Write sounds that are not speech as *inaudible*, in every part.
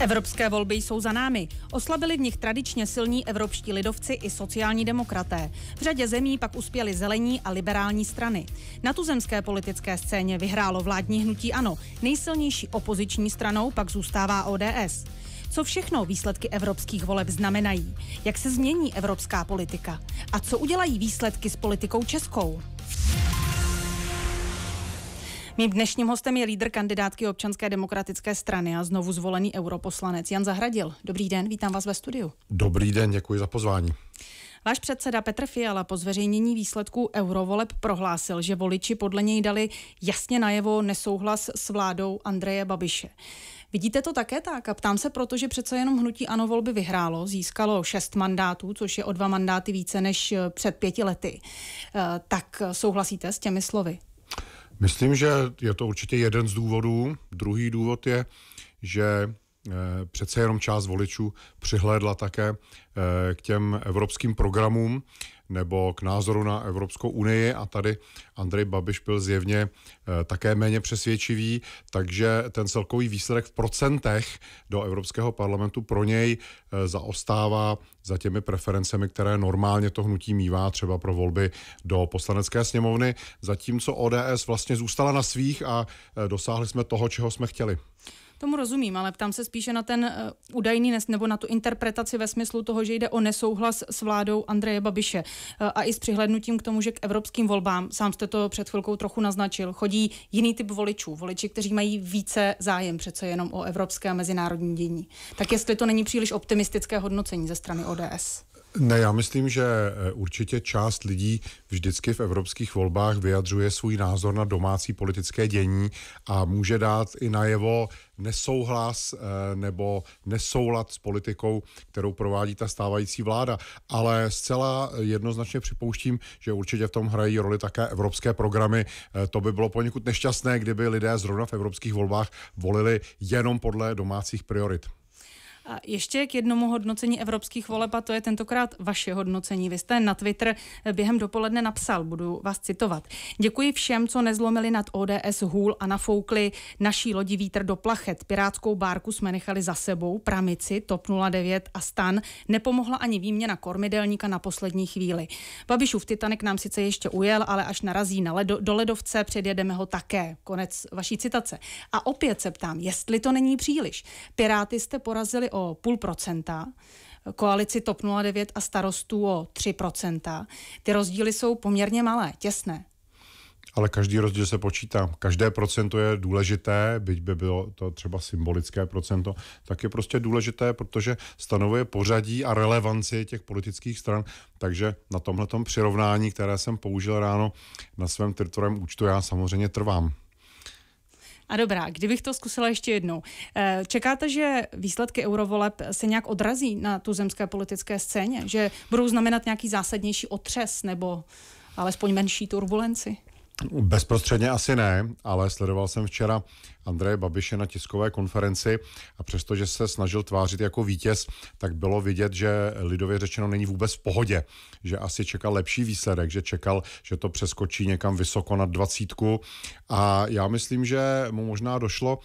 Evropské volby jsou za námi. Oslabili v nich tradičně silní evropští lidovci i sociální demokraté. V řadě zemí pak uspěly zelení a liberální strany. Na tuzemské politické scéně vyhrálo vládní hnutí ANO. Nejsilnější opoziční stranou pak zůstává ODS. Co všechno výsledky evropských voleb znamenají? Jak se změní evropská politika? A co udělají výsledky s politikou českou? Mým dnešním hostem je lídr kandidátky občanské demokratické strany a znovu zvolený europoslanec Jan Zahradil. Dobrý den, vítám vás ve studiu. Dobrý den, děkuji za pozvání. Váš předseda Petr Fiala po zveřejnění výsledků eurovoleb prohlásil, že voliči podle něj dali jasně najevo nesouhlas s vládou Andreje Babiše. Vidíte to také tak? A ptám se, že přece jenom hnutí ANO volby vyhrálo, získalo šest mandátů, což je o dva mandáty více než před pěti lety. Eh, tak souhlasíte s těmi slovy? Myslím, že je to určitě jeden z důvodů. Druhý důvod je, že eh, přece jenom část voličů přihlédla také eh, k těm evropským programům nebo k názoru na Evropskou unii a tady Andrej Babiš byl zjevně eh, také méně přesvědčivý, takže ten celkový výsledek v procentech do Evropského parlamentu pro něj eh, zaostává za těmi preferencemi, které normálně to hnutí mívá třeba pro volby do poslanecké sněmovny, zatímco ODS vlastně zůstala na svých a eh, dosáhli jsme toho, čeho jsme chtěli. Tomu rozumím, ale ptám se spíše na ten eh, údajný nes, nebo na tu interpretaci ve smyslu toho, že jde o nesouhlas s vládou Andreje Babiše. Uh, a i s přihlednutím k tomu, že k evropským volbám, sám jste to před chvilkou trochu naznačil, chodí jiný typ voličů, voliči, kteří mají více zájem přece jenom o evropské a mezinárodní dění. Tak jestli to není příliš optimistické hodnocení ze strany ODS. Ne, já myslím, že eh, určitě část lidí vždycky v evropských volbách vyjadřuje svůj názor na domácí politické dění a může dát i najevo nesouhlas eh, nebo nesoulad s politikou, kterou provádí ta stávající vláda. Ale zcela jednoznačně připouštím, že určitě v tom hrají roli také evropské programy. Eh, to by bylo poněkud nešťastné, kdyby lidé zrovna v evropských volbách volili jenom podle domácích priorit. A ještě k jednomu hodnocení evropských voleb, a to je tentokrát vaše hodnocení. Vy jste na Twitter během dopoledne napsal, budu vás citovat. Děkuji všem, co nezlomili nad ODS hůl a nafoukli naší lodi vítr do plachet. Pirátskou bárku jsme nechali za sebou, pramici, TOP 09 a stan. Nepomohla ani výměna kormidelníka na poslední chvíli. Babišův Titanic nám sice ještě ujel, ale až narazí na ledo, do ledovce, předjedeme ho také. Konec vaší citace. A opět se ptám, jestli to není příliš. Piráty jste porazili o půl procenta, koalici TOP 09 a starostů o 3 Ty rozdíly jsou poměrně malé, těsné. Ale každý rozdíl se počítá. Každé procento je důležité, byť by bylo to třeba symbolické procento, tak je prostě důležité, protože stanovuje pořadí a relevanci těch politických stran. Takže na tomhle přirovnání, které jsem použil ráno na svém Twitterem účtu, já samozřejmě trvám. A dobrá, kdybych to zkusila ještě jednou. Eh, čekáte, že výsledky eurovoleb se nějak odrazí na tu zemské politické scéně? Že budou znamenat nějaký zásadnější otřes nebo alespoň menší turbulenci? Bezprostředně asi ne, ale sledoval jsem včera Andreje Babiše na tiskové konferenci a přestože se snažil tvářit jako vítěz, tak bylo vidět, že lidově řečeno není vůbec v pohodě, že asi čekal lepší výsledek, že čekal, že to přeskočí někam vysoko na dvacítku a já myslím, že mu možná došlo,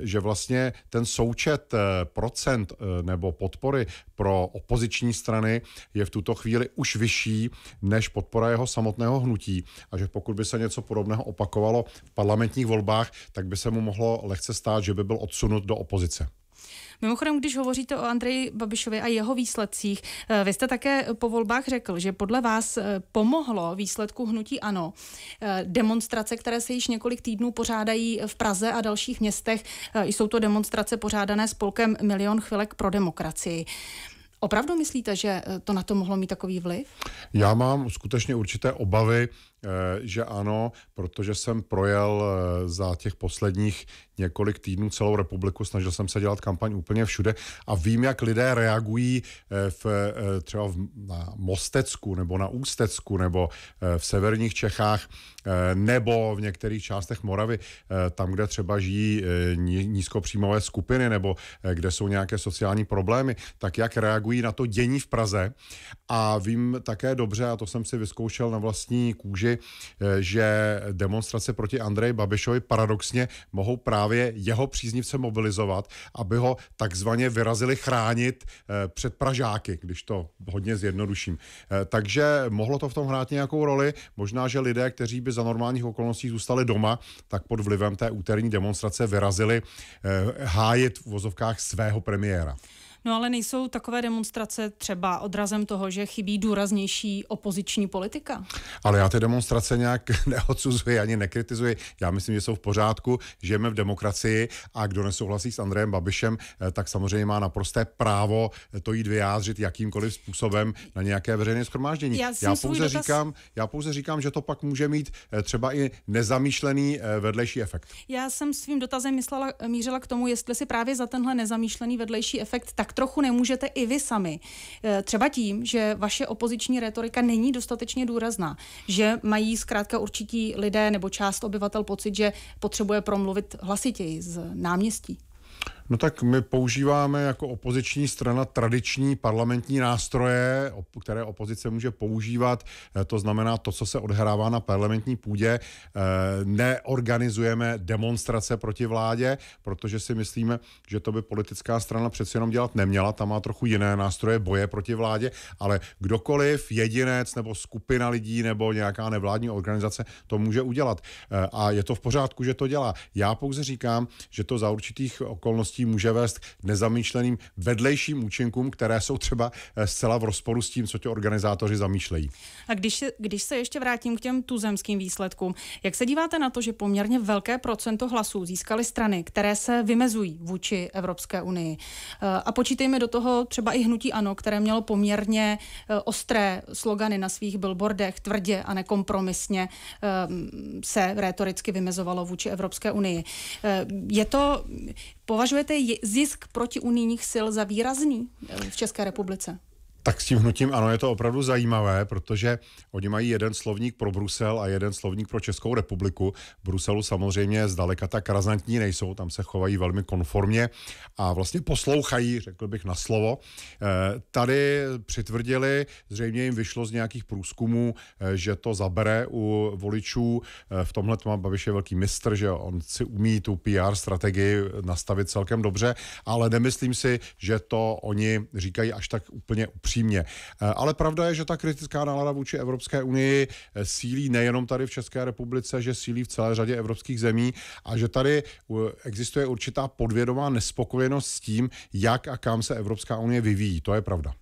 že vlastně ten součet eh, procent eh, nebo podpory pro opoziční strany je v tuto chvíli už vyšší než podpora jeho samotného hnutí a že pokud by se něco podobného opakovalo v parlamentních volbách, tak by se mu mohlo mohlo lehce stát, že by byl odsunut do opozice. Mimochodem, když hovoříte o Andreji Babišovi a jeho výsledcích, eh, vy jste také eh, po volbách řekl, že podle vás eh, pomohlo výsledku hnutí ANO demonstrace, které se již několik týdnů pořádají v Praze a dalších městech. Jsou to demonstrace pořádané spolkem Milion chvilek pro demokracii. Opravdu myslíte, že to na to mohlo mít takový vliv? Já mám skutečně určité obavy, že ano, protože jsem projel za těch posledních několik týdnů celou republiku, snažil jsem se dělat kampaň úplně všude a vím, jak lidé reagují eh, v, eh, třeba v, na Mostecku nebo na Ústecku nebo eh, v severních Čechách nebo v některých částech Moravy, tam, kde třeba žijí nízkopříjmové skupiny nebo kde jsou nějaké sociální problémy, tak jak reagují na to dění v Praze. A vím také dobře, a to jsem si vyzkoušel na vlastní kůži, že demonstrace proti Andreji Babišovi paradoxně mohou právě právě jeho příznivce mobilizovat, aby ho takzvaně vyrazili chránit eh, před Pražáky, když to hodně zjednoduším. Eh, takže mohlo to v tom hrát nějakou roli. Možná, že lidé, kteří by za normálních okolností zůstali doma, tak pod vlivem té úterní demonstrace vyrazili eh, hájit v vozovkách svého premiéra. No ale nejsou takové demonstrace třeba odrazem toho, že chybí důraznější opoziční politika? Ale já ty demonstrace nějak *laughs* neodsuzuji ani nekritizuji. Já myslím, že jsou v pořádku, žijeme v demokracii a kdo nesouhlasí s Andrejem Babišem, eh, tak samozřejmě má naprosté právo eh, to jít vyjádřit jakýmkoliv způsobem na nějaké veřejné schromáždění. Já, já, pouze dotaz... říkám, já pouze říkám, že to pak může mít eh, třeba i nezamýšlený vedlejší efekt. Já jsem svým dotazem myslela, mířila k tomu, jestli si právě za tenhle nezamýšlený vedlejší efekt tak trochu nemůžete i vy sami. Eh, třeba tím, že vaše opoziční retorika není dostatečně důrazná, že mají zkrátka určití lidé nebo část obyvatel pocit, že potřebuje promluvit hlasitěji z náměstí. No tak my používáme jako opoziční strana tradiční parlamentní nástroje, které opozice může používat, eh, to znamená to, co se odhrává na parlamentní půdě. Eh, neorganizujeme demonstrace proti vládě, protože si myslíme, že to by politická strana přeci jenom dělat neměla, tam má trochu jiné nástroje boje proti vládě, ale kdokoliv, jedinec nebo skupina lidí nebo nějaká nevládní organizace to může udělat. Eh, a je to v pořádku, že to dělá. Já pouze říkám, že to za určitých okolností činností může vést k nezamýšleným vedlejším účinkům, které jsou třeba eh, zcela v rozporu s tím, co ti organizátoři zamýšlejí. A když, když se ještě vrátím k těm tuzemským výsledkům, jak se díváte na to, že poměrně velké procento hlasů získaly strany, které se vymezují vůči Evropské unii? Eh, a počítejme do toho třeba i hnutí ANO, které mělo poměrně eh, ostré slogany na svých billboardech, tvrdě a nekompromisně se rétoricky vymezovalo vůči Evropské unii. Je to, Považujete zisk proti unijních sil za výrazný eh, v České republice? Tak s tím hnutím ano, je to opravdu zajímavé, protože oni mají jeden slovník pro Brusel a jeden slovník pro Českou republiku. V Bruselu samozřejmě zdaleka tak razantní nejsou, tam se chovají velmi konformně a vlastně poslouchají, řekl bych na slovo. Eh, tady přitvrdili, zřejmě jim vyšlo z nějakých průzkumů, eh, že to zabere u voličů. Eh, v tomhle má Babiš je velký mistr, že on si umí tu PR strategii nastavit celkem dobře, ale nemyslím si, že to oni říkají až tak úplně upřímně upřímně. Eh, ale pravda je, že ta kritická nálada vůči Evropské unii eh, sílí nejenom tady v České republice, že sílí v celé řadě evropských zemí a že tady eh, existuje určitá podvědomá nespokojenost s tím, jak a kam se Evropská unie vyvíjí. To je pravda.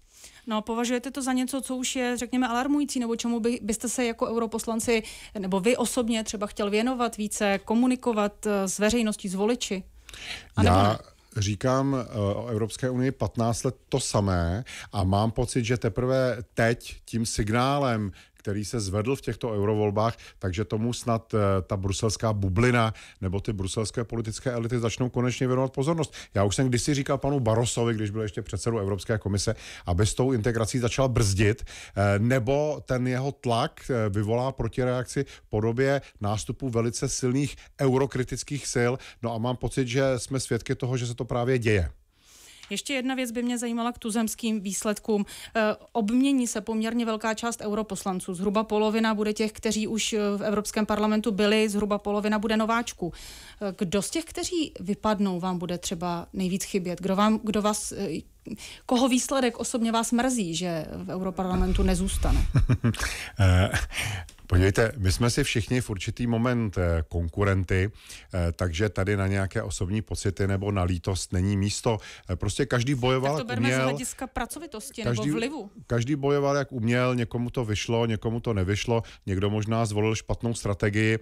No, považujete to za něco, co už je, řekněme, alarmující, nebo čemu by, byste se jako europoslanci, nebo vy osobně třeba chtěl věnovat více, komunikovat s veřejností, s voliči? A Já říkám eh, o Evropské unii 15 let to samé a mám pocit, že teprve teď tím signálem, který se zvedl v těchto eurovolbách, takže tomu snad eh, ta bruselská bublina nebo ty bruselské politické elity začnou konečně věnovat pozornost. Já už jsem kdysi říkal panu Barosovi, když byl ještě předsedou Evropské komise, aby s tou integrací začal brzdit, eh, nebo ten jeho tlak eh, vyvolá protireakci v podobě nástupu velice silných eurokritických sil. No a mám pocit, že jsme svědky toho, že se to právě děje. Ještě jedna věc by mě zajímala k tuzemským výsledkům. E, obmění se poměrně velká část europoslanců. Zhruba polovina bude těch, kteří už e, v Evropském parlamentu byli, zhruba polovina bude nováčků. E, kdo z těch, kteří vypadnou, vám bude třeba nejvíc chybět? Kdo, vám, kdo vás koho výsledek osobně vás mrzí, že v Europarlamentu nezůstane? *laughs* *laughs* Podívejte, my jsme si všichni v určitý moment eh, konkurenty, eh, takže tady na nějaké osobní pocity nebo na lítost není místo. Eh, prostě každý bojoval, tak to berme uměl, z hlediska pracovitosti každý, nebo vlivu. Každý bojoval, jak uměl, někomu to vyšlo, někomu to nevyšlo, někdo možná zvolil špatnou strategii,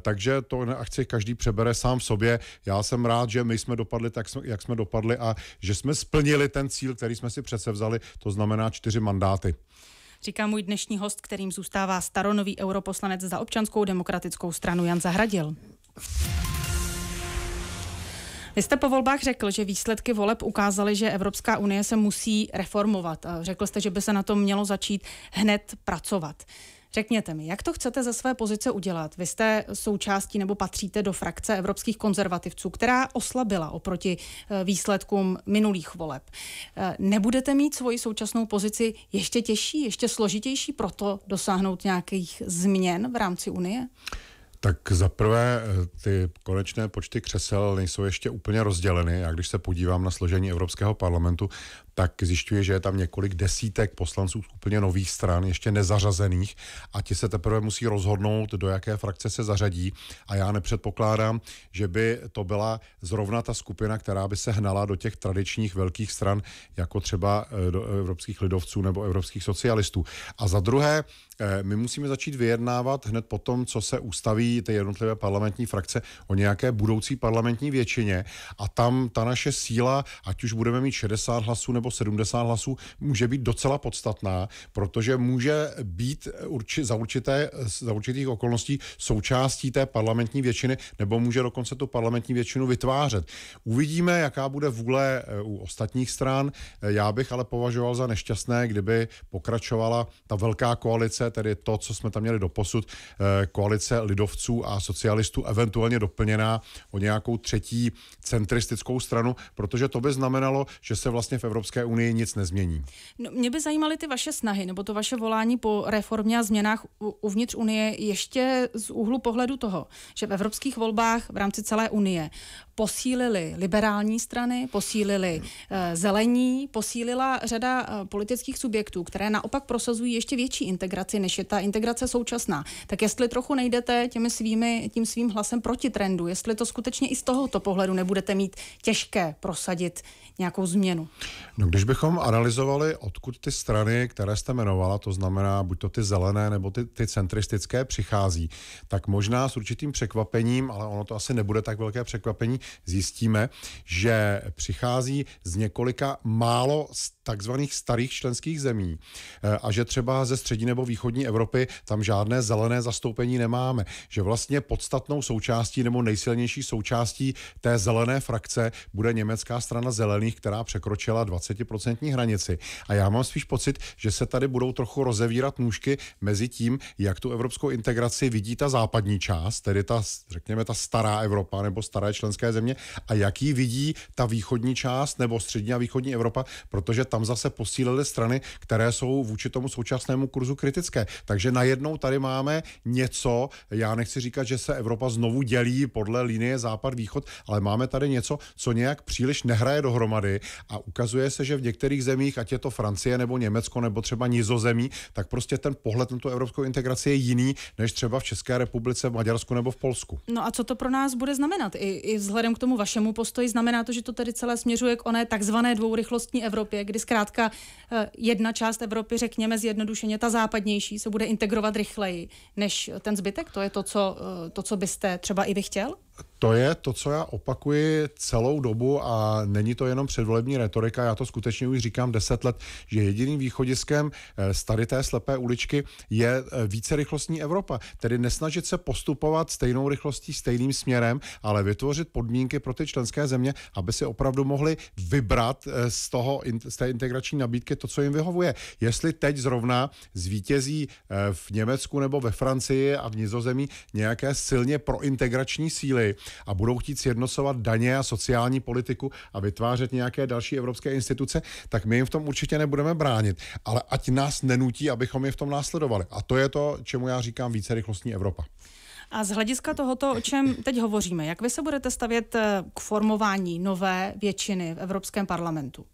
takže to na akci každý přebere sám v sobě. Já jsem rád, že my jsme dopadli tak, jak jsme dopadli a že jsme splnili ten cíl, který jsme si přece vzali, to znamená čtyři mandáty říká můj dnešní host, kterým zůstává staronový europoslanec za občanskou demokratickou stranu Jan Zahradil. Vy jste po volbách řekl, že výsledky voleb ukázaly, že Evropská unie se musí reformovat. Řekl jste, že by se na tom mělo začít hned pracovat. Řekněte mi, jak to chcete ze své pozice udělat? Vy jste součástí nebo patříte do frakce evropských konzervativců, která oslabila oproti eh, výsledkům minulých voleb. Eh, nebudete mít svoji současnou pozici ještě těžší, ještě složitější proto dosáhnout nějakých změn v rámci Unie? Tak za prvé, eh, ty konečné počty křesel nejsou ještě úplně rozděleny. Já když se podívám na složení Evropského parlamentu, tak zjišťuje, že je tam několik desítek poslanců z úplně nových stran, ještě nezařazených a ti se teprve musí rozhodnout, do jaké frakce se zařadí a já nepředpokládám, že by to byla zrovna ta skupina, která by se hnala do těch tradičních velkých stran, jako třeba eh, do evropských lidovců nebo evropských socialistů. A za druhé, eh, my musíme začít vyjednávat hned po tom, co se ustaví ty jednotlivé parlamentní frakce o nějaké budoucí parlamentní většině a tam ta naše síla, ať už budeme mít 60 hlasů nebo nebo 70 hlasů může být docela podstatná, protože může být eh, urči, za, určité, eh, za určitých okolností součástí té parlamentní většiny nebo může dokonce tu parlamentní většinu vytvářet. Uvidíme, jaká bude vůle eh, u ostatních stran. Já bych ale považoval za nešťastné, kdyby pokračovala ta velká koalice, tedy to, co jsme tam měli doposud, koalice lidovců a socialistů, eventuálně doplněná o nějakou třetí centristickou stranu, protože to by znamenalo, že se vlastně v Evropské Evropské unii nic nezmění. No, mě by zajímaly ty vaše snahy nebo to vaše volání po reformě a změnách uvnitř Unie ještě z úhlu pohledu toho, že v evropských volbách v rámci celé Unie posílili liberální strany, posílili uh, zelení, posílila řada uh, politických subjektů, které naopak prosazují ještě větší integraci, než je ta integrace současná. Tak jestli trochu nejdete těmi svými, tím svým hlasem proti trendu, jestli to skutečně i z tohoto pohledu nebudete mít těžké prosadit nějakou změnu. No, když bychom analyzovali, odkud ty strany, které jste jmenovala, to znamená buď to ty zelené nebo ty, ty centristické, přichází, tak možná s určitým překvapením, ale ono to asi nebude tak velké překvapení, zjistíme, že přichází z několika málo takzvaných starých členských zemí eh, a že třeba ze střední nebo východní Evropy tam žádné zelené zastoupení nemáme, že vlastně podstatnou součástí nebo nejsilnější součástí té zelené frakce bude německá strana zelených, která překročila 20 30% hranici. A já mám spíš pocit, že se tady budou trochu rozevírat nůžky mezi tím, jak tu evropskou integraci vidí ta západní část, tedy ta, řekněme, ta stará Evropa nebo staré členské země, a jaký vidí ta východní část nebo střední a východní Evropa, protože tam zase posílily strany, které jsou vůči tomu současnému kurzu kritické. Takže najednou tady máme něco, já nechci říkat, že se Evropa znovu dělí podle linie západ-východ, ale máme tady něco, co nějak příliš nehraje dohromady a ukazuje se, se, že v některých zemích, ať je to Francie nebo Německo nebo třeba Nizozemí, tak prostě ten pohled na tu evropskou integraci je jiný než třeba v České republice, v Maďarsku nebo v Polsku. No a co to pro nás bude znamenat? I, i vzhledem k tomu vašemu postoji znamená to, že to tady celé směřuje k oné takzvané dvourychlostní Evropě, kdy zkrátka eh, jedna část Evropy, řekněme zjednodušeně, ta západnější, se bude integrovat rychleji než ten zbytek? To je to, co, eh, to, co byste třeba i vy chtěl? To je to, co já opakuji celou dobu a není to jenom předvolební retorika, já to skutečně už říkám deset let, že jediným východiskem eh, z tady té slepé uličky je eh, více rychlostní Evropa. Tedy nesnažit se postupovat stejnou rychlostí, stejným směrem, ale vytvořit podmínky pro ty členské země, aby si opravdu mohli vybrat eh, z, toho, z té integrační nabídky to, co jim vyhovuje. Jestli teď zrovna zvítězí v Německu nebo ve Francii a v Nizozemí nějaké silně prointegrační síly, a budou chtít sjednocovat daně a sociální politiku a vytvářet nějaké další evropské instituce, tak my jim v tom určitě nebudeme bránit. Ale ať nás nenutí, abychom je v tom následovali. A to je to, čemu já říkám více rychlostní Evropa. A z hlediska tohoto, o čem teď hovoříme, jak vy se budete stavět eh, k formování nové většiny v Evropském parlamentu?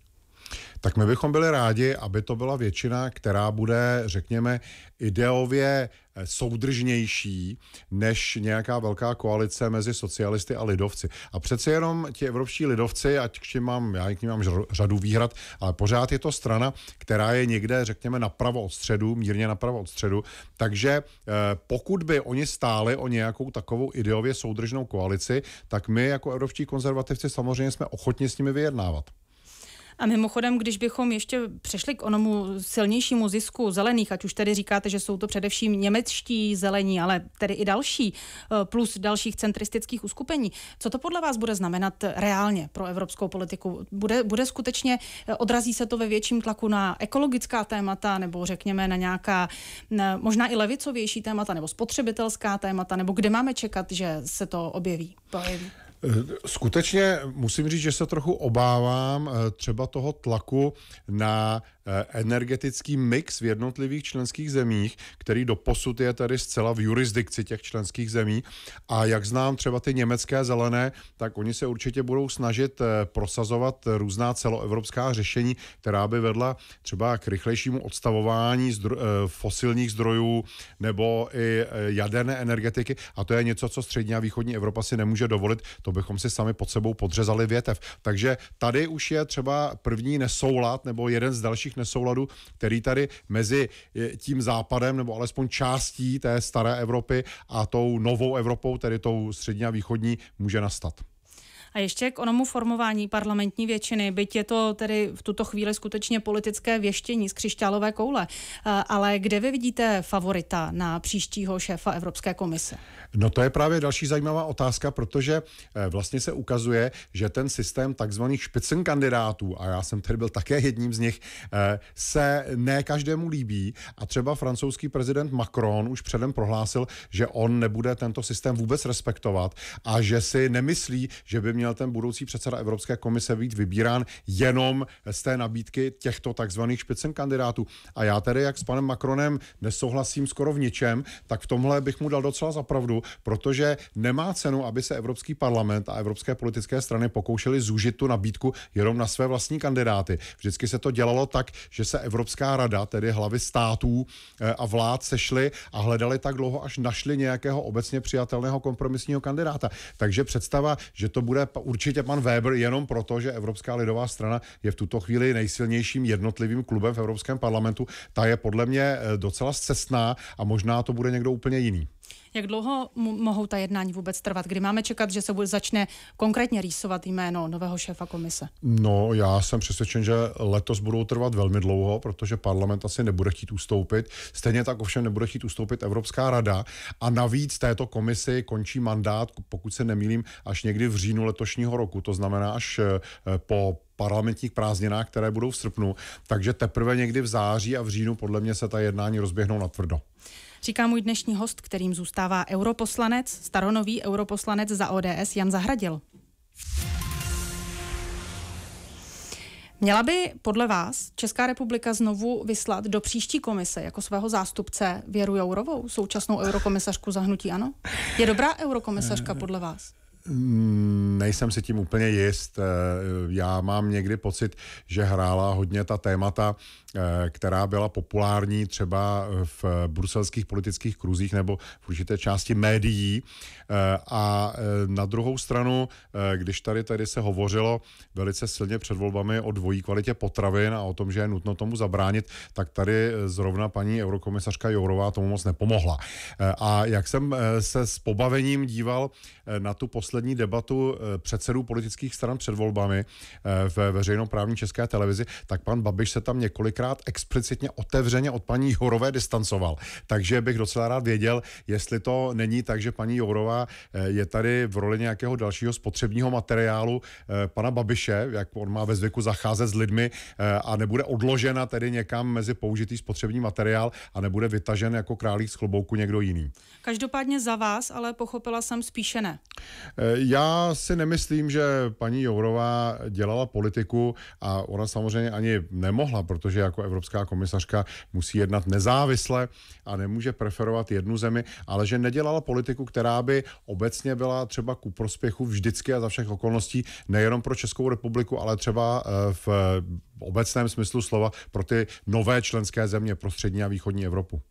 Tak my bychom byli rádi, aby to byla většina, která bude, řekněme, ideově eh, soudržnější než nějaká velká koalice mezi socialisty a lidovci. A přece jenom ti evropští lidovci, ať k mám, já k ním mám řadu výhrad, ale pořád je to strana, která je někde, řekněme, napravo od středu, mírně napravo od středu. Takže eh, pokud by oni stáli o nějakou takovou ideově soudržnou koalici, tak my jako evropští konzervativci samozřejmě jsme ochotni s nimi vyjednávat. A mimochodem, když bychom ještě přešli k onomu silnějšímu zisku zelených, ať už tedy říkáte, že jsou to především němečtí zelení, ale tedy i další, eh, plus dalších centristických uskupení, co to podle vás bude znamenat reálně pro evropskou politiku? Bude, bude skutečně, eh, odrazí se to ve větším tlaku na ekologická témata, nebo řekněme na nějaká možná i levicovější témata, nebo spotřebitelská témata, nebo kde máme čekat, že se to objeví? Pojeví. Eh, skutečně musím říct, že se trochu obávám eh, třeba toho tlaku na Eh, energetický mix v jednotlivých členských zemích, který do posud je tady zcela v jurisdikci těch členských zemí. A jak znám třeba ty německé zelené, tak oni se určitě budou snažit eh, prosazovat různá celoevropská řešení, která by vedla třeba k rychlejšímu odstavování zdro- eh, fosilních zdrojů nebo i jaderné energetiky. A to je něco, co střední a východní Evropa si nemůže dovolit. To bychom si sami pod sebou podřezali větev. Takže tady už je třeba první nesoulad nebo jeden z dalších obrovských nesouladů, který tady mezi eh, tím západem, nebo alespoň částí té staré Evropy a tou novou Evropou, tedy tou střední a východní, může nastat. A ještě k onomu formování parlamentní většiny, byť je to tedy v tuto chvíli skutečně politické věštění z křišťálové koule, eh, ale kde vy vidíte favorita na příštího šéfa Evropské komise? No to je právě další zajímavá otázka, protože eh, vlastně se ukazuje, že ten systém takzvaných špicen kandidátů, a já jsem tedy byl také jedním z nich, eh, se ne každému líbí a třeba francouzský prezident Macron už předem prohlásil, že on nebude tento systém vůbec respektovat a že si nemyslí, že by měl měl ten budoucí předseda Evropské komise být vybírán jenom z té nabídky těchto takzvaných špicen kandidátů. A já tedy, jak s panem Macronem nesouhlasím skoro v ničem, tak v tomhle bych mu dal docela zapravdu, protože nemá cenu, aby se Evropský parlament a evropské politické strany pokoušely zúžit tu nabídku jenom na své vlastní kandidáty. Vždycky se to dělalo tak, že se Evropská rada, tedy hlavy států eh, a vlád sešly a hledali tak dlouho, až našli nějakého obecně přijatelného kompromisního kandidáta. Takže představa, že to bude určitě pan Weber jenom proto, že Evropská lidová strana je v tuto chvíli nejsilnějším jednotlivým klubem v Evropském parlamentu. Ta je podle mě eh, docela cestná a možná to bude někdo úplně jiný. Jak dlouho mohou ta jednání vůbec trvat? Kdy máme čekat, že se začne konkrétně rýsovat jméno nového šéfa komise? No, já jsem přesvědčen, že letos budou trvat velmi dlouho, protože parlament asi nebude chtít ustoupit. Stejně tak ovšem nebude chtít ustoupit Evropská rada. A navíc této komisi končí mandát, pokud se nemýlím, až někdy v říjnu letošního roku. To znamená až eh, po parlamentních prázdninách, které budou v srpnu. Takže teprve někdy v září a v říjnu podle mě se ta jednání rozběhnou tvrdo. Říká můj dnešní host, kterým zůstává europoslanec, staronový europoslanec za ODS Jan Zahradil. Měla by podle vás Česká republika znovu vyslat do příští komise jako svého zástupce Věru Jourovou, současnou eurokomisařku za hnutí ANO? Je dobrá eurokomisařka eh, podle vás? Nejsem si tím úplně jist. Eh, já mám někdy pocit, že hrála hodně ta témata, eh, která byla populární třeba v bruselských politických kruzích nebo v určité části médií. Eh, a na druhou stranu, když tady tady se hovořilo velice silně před volbami o dvojí kvalitě potravin a o tom, že je nutno tomu zabránit, tak tady zrovna paní eurokomisařka Jourová tomu moc nepomohla. A jak jsem se s pobavením díval na tu poslední poslední debatu eh, předsedů politických stran před volbami eh, ve veřejnoprávní české televizi, tak pan Babiš se tam několikrát explicitně otevřeně od paní Jourové distancoval. Takže bych docela rád věděl, jestli to není tak, že paní Jourová eh, je tady v roli nějakého dalšího spotřebního materiálu pana Babiše, jak on má ve zvyku zacházet s lidmi a nebude odložena tedy někam mezi použitý spotřební materiál a nebude vytažen jako králík z chlobouku někdo jiný. Každopádně za vás, ale pochopila jsem spíše ne. Eh, já si nemyslím, že paní Jourová dělala politiku a ona samozřejmě ani nemohla, protože jako evropská komisařka musí jednat nezávisle a nemůže preferovat jednu zemi, ale že nedělala politiku, která by obecně byla třeba ku prospěchu vždycky a za všech okolností, nejenom pro Českou republiku, ale třeba eh, v obecném smyslu slova pro ty nové členské země pro střední a východní Evropu.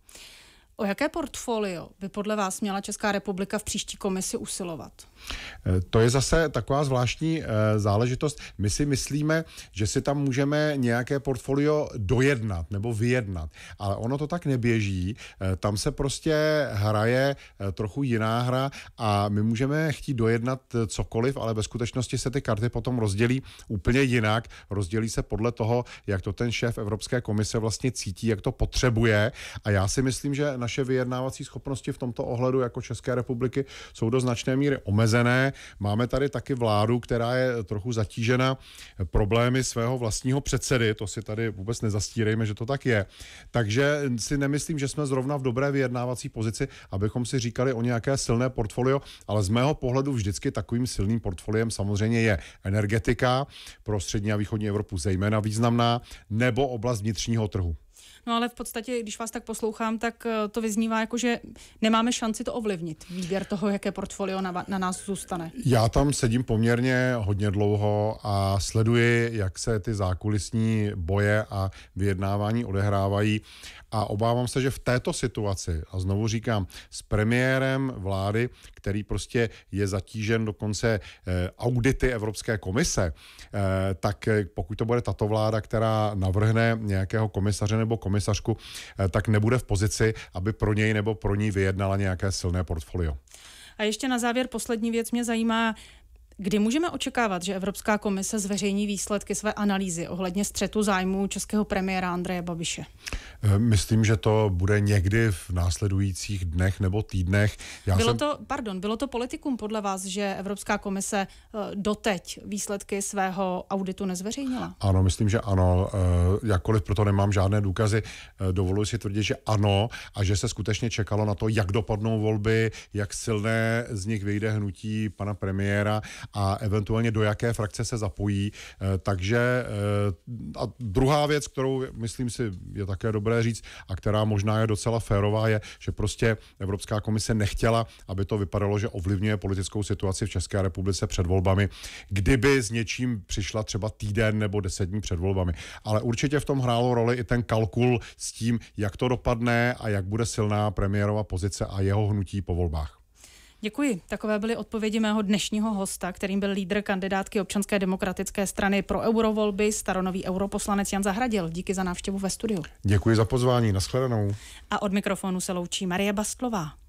O jaké portfolio by podle vás měla Česká republika v příští komisi usilovat? Eh, to je zase taková zvláštní eh, záležitost. My si myslíme, že si tam můžeme nějaké portfolio dojednat nebo vyjednat, ale ono to tak neběží. Eh, tam se prostě hraje trochu jiná hra a my můžeme chtít dojednat cokoliv, ale ve skutečnosti se ty karty potom rozdělí úplně jinak. Rozdělí se podle toho, jak to ten šéf Evropské komise vlastně cítí, jak to potřebuje. A já si myslím, že naše vyjednávací schopnosti v tomto ohledu jako České republiky jsou do značné míry omezené. Máme tady taky vládu, která je trochu zatížena problémy svého vlastního předsedy, to si tady vůbec nezastírejme, že to tak je. Takže si nemyslím, že jsme zrovna v dobré vyjednávací pozici, abychom si říkali o nějaké silné portfolio, ale z mého pohledu vždycky takovým silným portfoliem samozřejmě je energetika pro střední a východní Evropu zejména významná, nebo oblast vnitřního trhu. No ale v podstatě, když vás tak poslouchám, tak eh, to vyznívá jako, že nemáme šanci to ovlivnit, výběr toho, jaké portfolio na, na nás zůstane. Já tam sedím poměrně hodně dlouho a sleduji, jak se ty zákulisní boje a vyjednávání odehrávají a obávám se, že v této situaci, a znovu říkám, s premiérem vlády, který prostě je zatížen dokonce eh, audity Evropské komise, eh, tak eh, pokud to bude tato vláda, která navrhne nějakého komisaře nebo komisařku, tak nebude v pozici, aby pro něj nebo pro ní vyjednala nějaké silné portfolio. A ještě na závěr poslední věc mě zajímá, Kdy můžeme očekávat, že Evropská komise zveřejní výsledky své analýzy ohledně střetu zájmů českého premiéra Andreje Babiše? Eh, myslím, že to bude někdy v následujících dnech nebo týdnech. Já bylo, jsem... to, pardon, bylo to politikum podle vás, že Evropská komise eh, doteď výsledky svého auditu nezveřejnila? Ano, myslím, že ano. Eh, jakkoliv proto nemám žádné důkazy, dovoluji si tvrdit, že ano a že se skutečně čekalo na to, jak dopadnou volby, jak silné z nich vyjde hnutí pana premiéra a eventuálně do jaké frakce se zapojí. Eh, takže eh, a druhá věc, kterou myslím si je také dobré říct a která možná je docela férová, je, že prostě Evropská komise nechtěla, aby to vypadalo, že ovlivňuje politickou situaci v České republice před volbami, kdyby s něčím přišla třeba týden nebo deset dní před volbami. Ale určitě v tom hrálo roli i ten kalkul s tím, jak to dopadne a jak bude silná premiérova pozice a jeho hnutí po volbách. Děkuji. Takové byly odpovědi mého dnešního hosta, kterým byl lídr kandidátky občanské demokratické strany pro eurovolby, staronový europoslanec Jan Zahradil. Díky za návštěvu ve studiu. Děkuji za pozvání. Naschledanou. A od mikrofonu se loučí Marie Bastlová.